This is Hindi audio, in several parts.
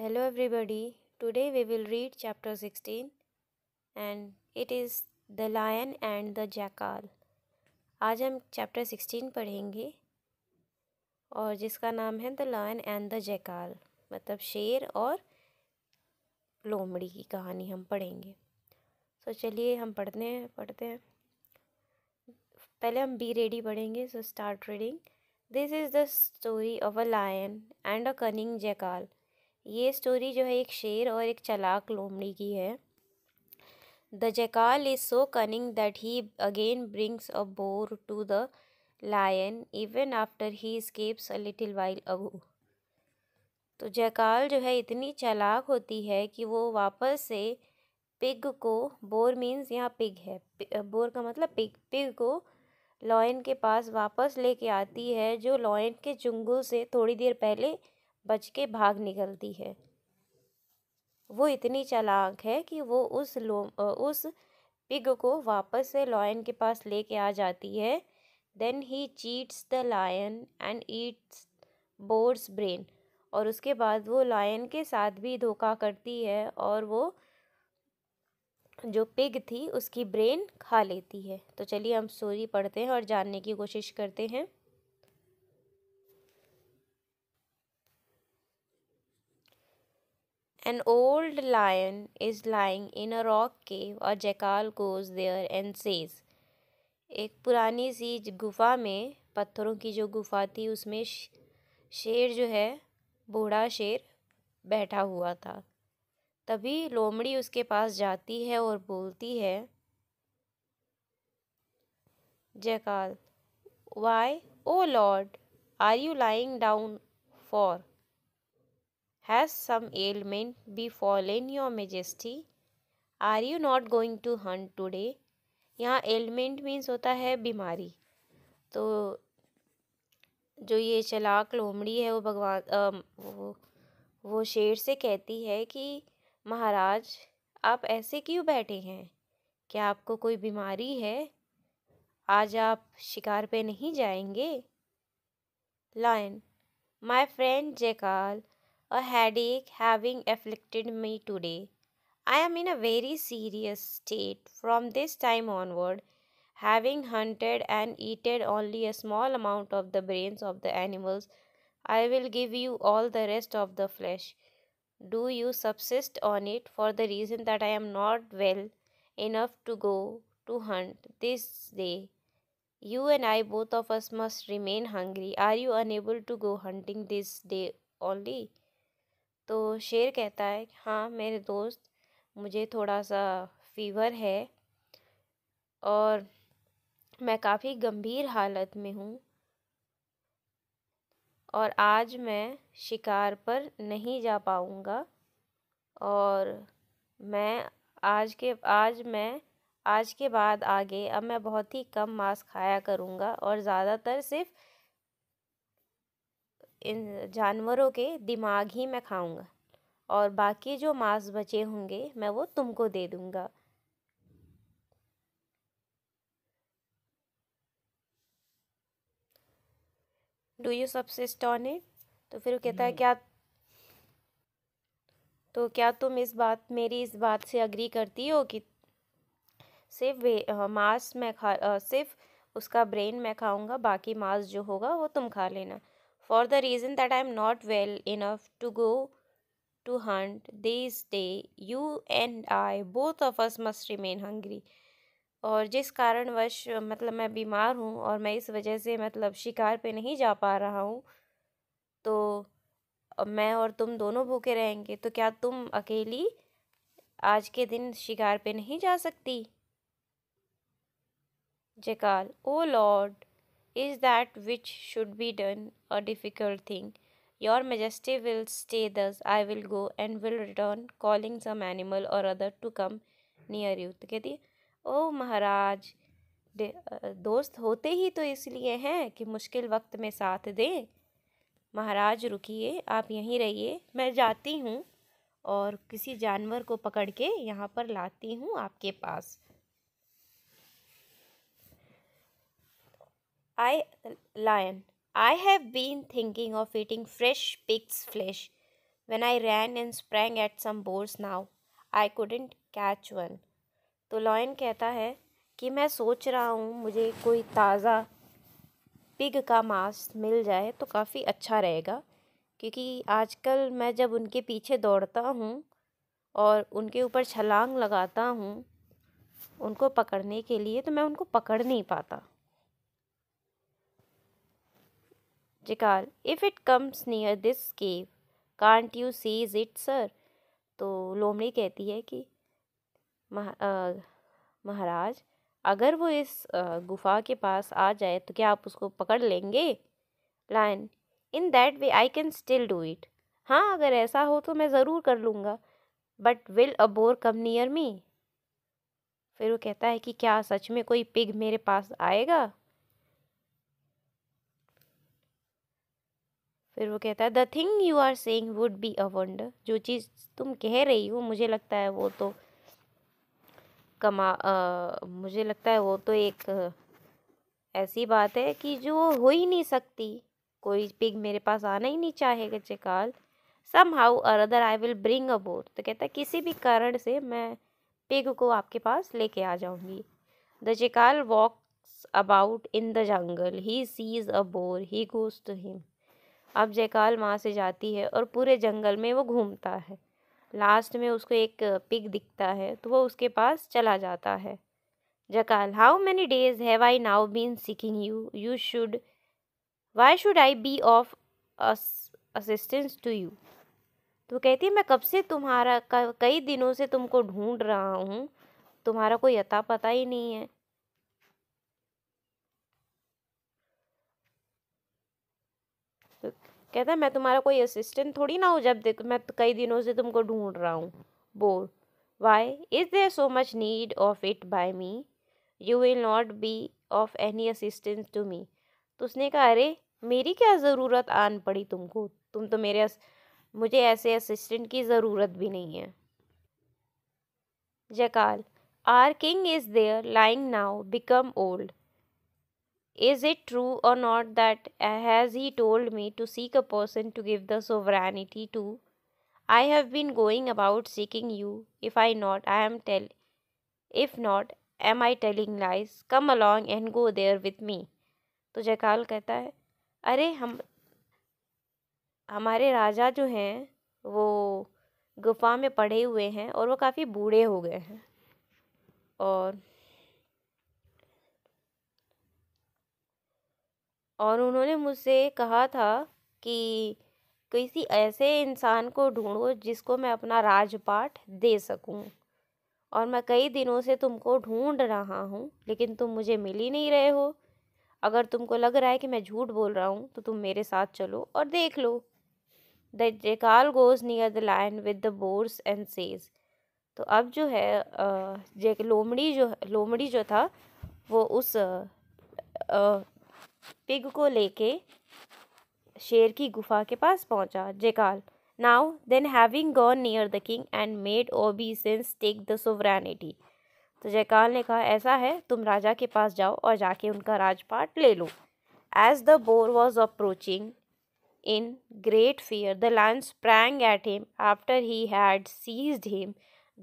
Hello everybody, today we will read chapter sixteen and it is the Lion and the Jackal. आज हम चैप्टर सिक्सटीन पढ़ेंगे और जिसका नाम है the Lion and the Jackal मतलब शेर और लोमड़ी की कहानी हम पढ़ेंगे तो so, चलिए हम पढ़ते हैं पढ़ते हैं पहले हम बी रेडी पढ़ेंगे so start reading this is the story of a lion and a cunning jackal ये स्टोरी जो है एक शेर और एक चलाक लोमड़ी की है the jackal is so cunning that he again brings a boar to the lion even after he escapes a little while ago तो जैकाल जो है इतनी चलाक होती है कि वो वापस से पिग को बोर मीन्स यहाँ पिग है बोर का मतलब पिग पिग को लॉयन के पास वापस लेके आती है जो लॉयन के चुंगल से थोड़ी देर पहले बच के भाग निकलती है वो इतनी चालाक है कि वो उस लो उस पिग को वापस से लॉयन के पास लेके आ जाती है then he cheats the lion and eats boar's brain और उसके बाद वो लायन के साथ भी धोखा करती है और वो जो पिग थी उसकी ब्रेन खा लेती है तो चलिए हम स्टोरी पढ़ते हैं और जानने की कोशिश करते हैं An old lion is lying in a rock cave. और jackal goes there and says, एक पुरानी सी गुफ़ा में पत्थरों की जो गुफ़ा थी उसमें शेर जो है बूढ़ा शेर बैठा हुआ था तभी लोमड़ी उसके पास जाती है और बोलती है jackal why oh lord are you lying down for Has some ailment befallen your majesty? Are you not going to hunt today यहाँ एलमेंट मीन्स होता है बीमारी तो जो ये चलाक लोमड़ी है वो भगवान वो वो शेर से कहती है कि महाराज आप ऐसे क्यों बैठे हैं क्या आपको कोई बीमारी है आज आप शिकार पे नहीं जाएंगे lion my friend jackal A headache having afflicted me today. I am in a very serious state. From this time onward, having hunted and eaten only a small amount of the brains of the animals, I will give you all the rest of the flesh. Do you subsist on it for the reason that I am not well enough to go to hunt this day? You and I, both of us, must remain hungry. Are you unable to go hunting this day only? तो शेर कहता है हाँ मेरे दोस्त मुझे थोड़ा सा फ़ीवर है और मैं काफ़ी गंभीर हालत में हूँ और आज मैं शिकार पर नहीं जा पाऊँगा और मैं आज के आज मैं आज के बाद आगे अब मैं बहुत ही कम मांस खाया करूँगा और ज़्यादातर सिर्फ इन जानवरों के दिमाग ही मैं खाऊंगा और बाकी जो मांस बचे होंगे मैं वो तुमको दे दूंगा do you subsist on it तो फिर वो कहता है क्या तो क्या तुम इस बात मेरी इस बात से अग्री करती हो कि सिर्फ मांस मैं खा आ, सिर्फ उसका ब्रेन मैं खाऊंगा बाकी मांस जो होगा वो तुम खा लेना For the reason that I am not well enough to go to hunt this day, you and I, both of us must remain hungry. और जिस कारणवश मतलब मैं बीमार हूँ और मैं इस वजह से मतलब शिकार पे नहीं जा पा रहा हूँ तो मैं और तुम दोनों भूखे रहेंगे तो क्या तुम अकेली आज के दिन शिकार पे नहीं जा सकती jackal O lord is that which should be done a difficult thing. Your majesty will stay thus, I will go and will return, calling some animal or other to come near you. तो कहती है ओ महाराज दोस्त होते ही तो इसलिए हैं कि मुश्किल वक्त में साथ दें महाराज रुकिए आप यहीं रहिए मैं जाती हूँ और किसी जानवर को पकड़ के यहाँ पर लाती हूँ आपके पास I lion. I have been thinking of eating fresh pig's flesh. When I ran and sprang at some boars now, I couldn't catch one. तो लॉयन कहता है कि मैं सोच रहा हूँ मुझे कोई ताज़ा पिग का मांस मिल जाए तो काफ़ी अच्छा रहेगा क्योंकि आजकल मैं जब उनके पीछे दौड़ता हूँ और उनके ऊपर छलांग लगाता हूँ उनको पकड़ने के लिए तो मैं उनको पकड़ नहीं पाता jackal if it comes near this cave can't you seize it sir तो लोमड़ी कहती है कि मह, महाराज अगर वो इस गुफा के पास आ जाए तो क्या आप उसको पकड़ लेंगे lion in that way I can still do it हाँ अगर ऐसा हो तो मैं ज़रूर कर लूँगा but will a boar come near me फिर वो कहता है कि क्या सच में कोई पिग मेरे पास आएगा फिर वो कहता है the thing you are saying would be a wonder जो चीज़ तुम कह रही हो मुझे लगता है वो तो कमा आ, मुझे लगता है वो तो एक ऐसी बात है कि जो हो ही नहीं सकती कोई पिग मेरे पास आना ही नहीं चाहेगा jackal somehow or other I will bring a boar तो कहता है किसी भी कारण से मैं पिग को आपके पास लेके आ जाऊँगी the jackal walks about in the jungle he sees a boar he goes to him अब जयकाल वहाँ से जाती है और पूरे जंगल में वो घूमता है लास्ट में उसको एक पिग दिखता है तो वो उसके पास चला जाता है jackal how many days have I now been seeking you you should why should I be of assistance to you तो कहती है मैं कब से तुम्हारा कई दिनों से तुमको ढूंढ रहा हूँ तुम्हारा कोई अता पता ही नहीं है कहता है मैं तुम्हारा कोई असिस्टेंट थोड़ी ना हूँ जब देख मैं कई दिनों से तुमको ढूंढ रहा हूँ बोल why is there so much need of it by me you will not be of any assistance to me तो उसने कहा अरे मेरी क्या ज़रूरत आन पड़ी तुमको तुम तो मेरे मुझे ऐसे असिस्टेंट की ज़रूरत भी नहीं है jackal our king is there lying now become old is it true or not that has he told me to seek a person to give the sovereignty to I have been going about seeking you if I not I am tell if not am I telling lies come along and go there with me तो जयकाल कहता है अरे हम हमारे राजा जो हैं वो गुफा में पढ़े हुए हैं और वो काफ़ी बूढ़े हो गए हैं और और उन्होंने मुझसे कहा था कि किसी ऐसे इंसान को ढूँढो जिसको मैं अपना राजपाठ दे सकूँ और मैं कई दिनों से तुमको ढूँढ रहा हूँ लेकिन तुम मुझे मिल ही नहीं रहे हो अगर तुमको लग रहा है कि मैं झूठ बोल रहा हूँ तो तुम मेरे साथ चलो और देख लो the jackal goes near the lion with the boars and says तो अब जो है जे लोमड़ी जो लोमड़ी जो था वो उस पिग को लेके शेर की गुफा के पास पहुंचा jackal now then having gone near the king and made sense take the sovereignty तो जयकाल ने कहा ऐसा है तुम राजा के पास जाओ और जाके उनका राजपाट ले लो as the boar was approaching in great fear the lion sprang at him after he had seized him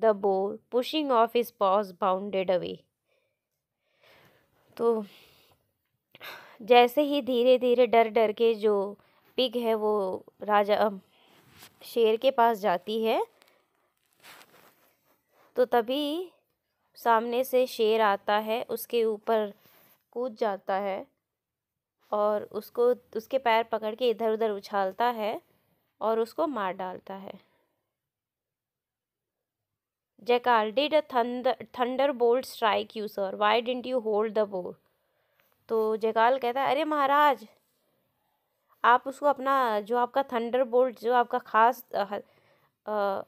the boar pushing off his paws bounded away तो जैसे ही धीरे धीरे डर डर के जो पिग है वो राजा शेर के पास जाती है तो तभी सामने से शेर आता है उसके ऊपर कूद जाता है और उसको उसके पैर पकड़ के इधर उधर उछालता है और उसको मार डालता है jackal did a thunder thunder bolt strike you sir why didn't you hold the boar तो जयकाल कहता है अरे महाराज आप उसको अपना जो आपका थंडर बोल्ट जो आपका खास आ, आ,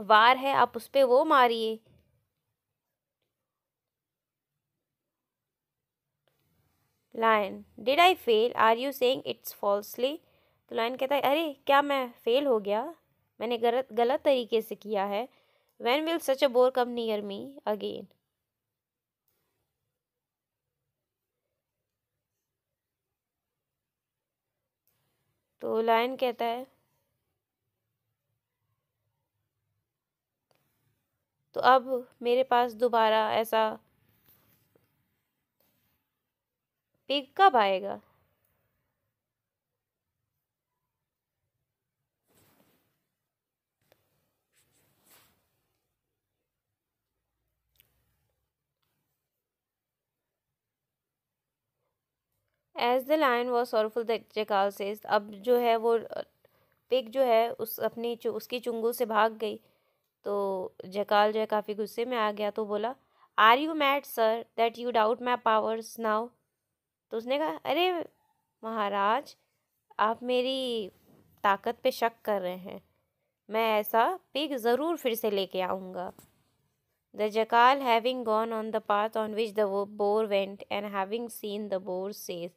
वार है आप उस पर वो मारिए lion did I fail are you saying it's falsely तो लाइन कहता है अरे क्या मैं फेल हो गया मैंने गलत गलत तरीके से किया है when will such a boar come near me again तो लायन कहता है तो अब मेरे पास दोबारा ऐसा पिग कब आएगा as the lion was sorrowful the jackal से अब जो है वो पिक जो है उस अपनी चु, उसकी चुंगू से भाग गई तो जकाल जो है काफ़ी गुस्से में आ गया तो बोला are you mad sir that you doubt my powers now तो उसने कहा अरे महाराज आप मेरी ताकत पे शक कर रहे हैं मैं ऐसा पिग ज़रूर फिर से लेके आऊँगा The jackal, having gone on the path on which the boar went and having seen the boar, says,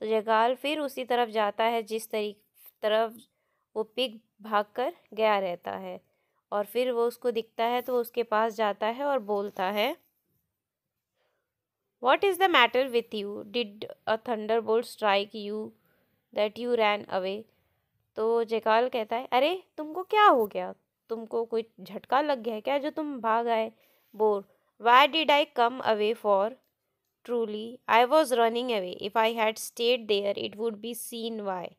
तो जगाल फिर उसी तरफ जाता है जिस तरी तरफ वो पिग भाग कर गया रहता है और फिर वो उसको दिखता है तो वो उसके पास जाता है और बोलता है what is the matter with you did a thunder bolt strike you that you ran away तो जयकाल कहता है अरे तुमको क्या हो गया तुमको कोई झटका लग गया है क्या जो तुम भाग आए boar why did I come away for truly I was running away if I had stayed there it would be seen why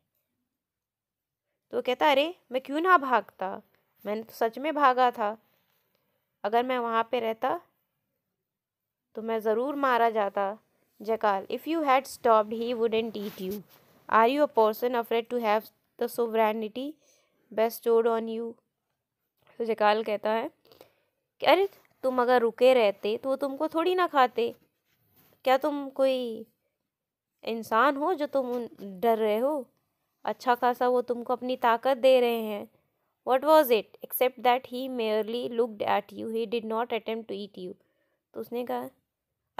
तो कहता अरे मैं क्यों ना भागता मैंने तो सच में भागा था अगर मैं वहाँ पे रहता तो मैं ज़रूर मारा जाता jackal if you had stopped he wouldn't eat you are you a person afraid to have the sovereignty based on you तो जकाल कहता है कि अरे तुम अगर रुके रहते तो वो तुमको थोड़ी ना खाते क्या तुम कोई इंसान हो जो तुम डर रहे हो अच्छा खासा वो तुमको अपनी ताकत दे रहे हैं what was it except that he merely looked at you he did not attempt to eat you तो उसने कहा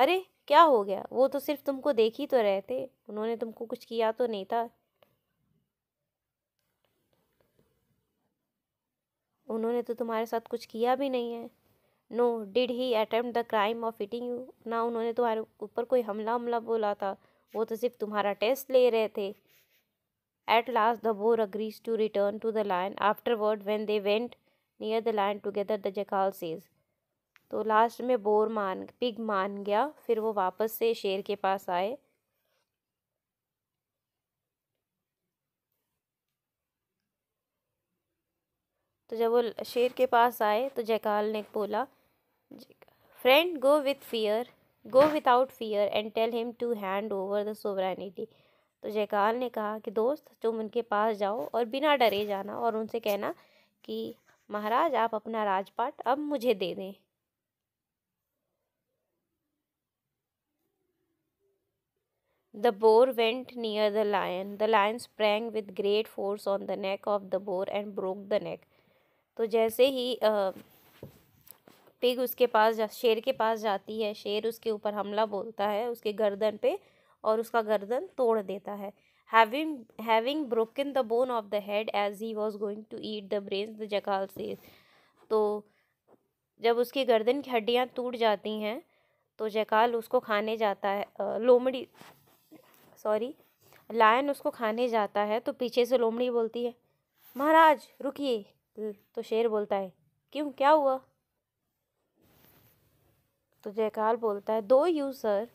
अरे क्या हो गया वो तो सिर्फ तुमको देख ही तो रहे थे उन्होंने तुमको कुछ किया तो नहीं था उन्होंने तो तुम्हारे साथ कुछ किया भी नहीं है no did he attempt the crime of eating you ना उन्होंने तुम्हारे ऊपर कोई हमला हमला बोला था वो तो सिर्फ तुम्हारा टेस्ट ले रहे थे at last the boar agrees to return to the lion afterward when they went near the lion together the jackal says तो लास्ट में बोर मान पिग मान गया फिर वो वापस से शेर के पास आए तो जब वो शेर के पास आए तो जयकाल ने बोला friend go with fear go without fear and tell him to hand over the sovereignty तो जयकाल ने कहा कि दोस्त तुम उनके पास जाओ और बिना डरे जाना और उनसे कहना कि महाराज आप अपना राजपाट अब मुझे दे दें the boar went near the lion the lion sprang with great force on the neck of the boar and broke the neck तो जैसे ही पिग उसके पास जा शेर के पास जाती है शेर उसके ऊपर हमला बोलता है उसके गर्दन पे और उसका गर्दन तोड़ देता है having having broken the bone of the head as he was going to eat the brain the jackal से तो जब उसकी गर्दन की हड्डियाँ टूट जाती हैं तो जकाल उसको खाने जाता है लोमड़ी सॉरी लायन उसको खाने जाता है तो पीछे से लोमड़ी बोलती है महाराज रुकिए तो शेर बोलता है क्यों क्या हुआ तो जयकाल बोलता है though you sir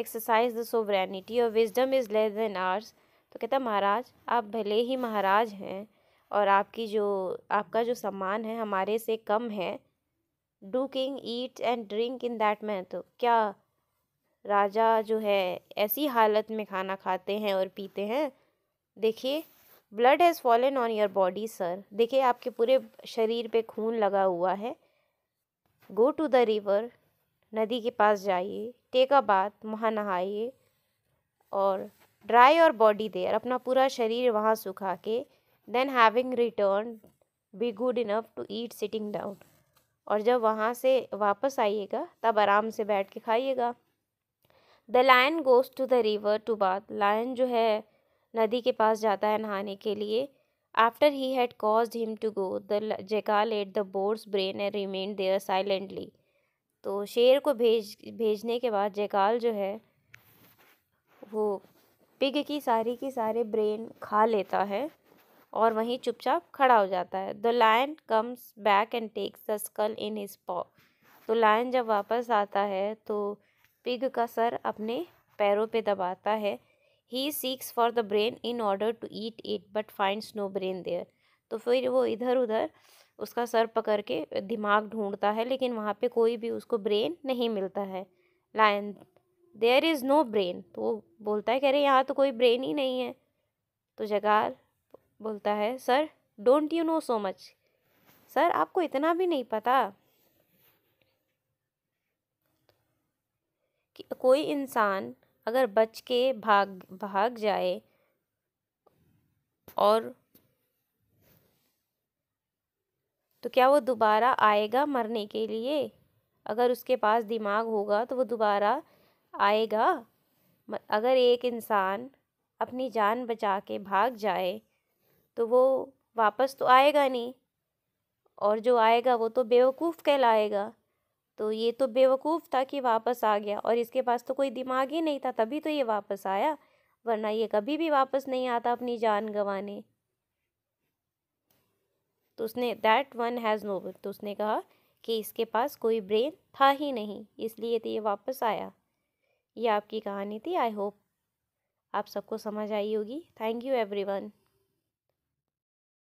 exercise the sovereignty your wisdom is less than ours तो कहता महाराज आप भले ही महाराज हैं और आपकी जो आपका जो सम्मान है हमारे से कम है do king eat and drink in that man तो क्या राजा जो है ऐसी हालत में खाना खाते हैं और पीते हैं देखिए blood has fallen on your body sir देखिए आपके पूरे शरीर पे खून लगा हुआ है गो टू द रिवर नदी के पास जाइए टेक अ बाथ वहाँ नहाइए और ड्राई और बॉडी देयर अपना पूरा शरीर वहाँ सुखा के then having return be good enough to eat sitting down और जब वहाँ से वापस आइएगा तब आराम से बैठ के खाइएगा the lion goes to the river to bath lion जो है नदी के पास जाता है नहाने के लिए After he had caused him to go, the jackal ate the boar's brain and remained there silently. तो शेर को भेज भेजने के बाद जैकाल जो है वो पिग की सारी की सारे ब्रेन खा लेता है और वहीं चुपचाप खड़ा हो जाता है the lion comes back and takes the skull in his paw तो लायन जब वापस आता है तो पिग का सर अपने पैरों पे दबाता है he seeks for the brain in order to eat it but finds no brain there तो फिर वो इधर उधर उसका सर पकड़ के दिमाग ढूंढता है लेकिन वहाँ पे कोई भी उसको ब्रेन नहीं मिलता है line there is no brain तो वो बोलता है कह रहे यहाँ तो कोई ब्रेन ही नहीं है तो जगार बोलता है sir don't you know so much sir आपको इतना भी नहीं पता कि कोई इंसान अगर बच के भाग भाग जाए और तो क्या वो दोबारा आएगा मरने के लिए अगर उसके पास दिमाग होगा तो वो दोबारा आएगा अगर एक इंसान अपनी जान बचा के भाग जाए तो वो वापस तो आएगा नहीं और जो आएगा वो तो बेवकूफ़ कहलाएगा तो ये तो बेवकूफ़ था कि वापस आ गया और इसके पास तो कोई दिमाग ही नहीं था तभी तो ये वापस आया वरना ये कभी भी वापस नहीं आता अपनी जान गंवाने तो उसने दैट वन हैज़ नो तो उसने कहा कि इसके पास कोई ब्रेन था ही नहीं इसलिए तो ये वापस आया ये आपकी कहानी थी आई होप आप सबको समझ आई होगी थैंक यू एवरीवन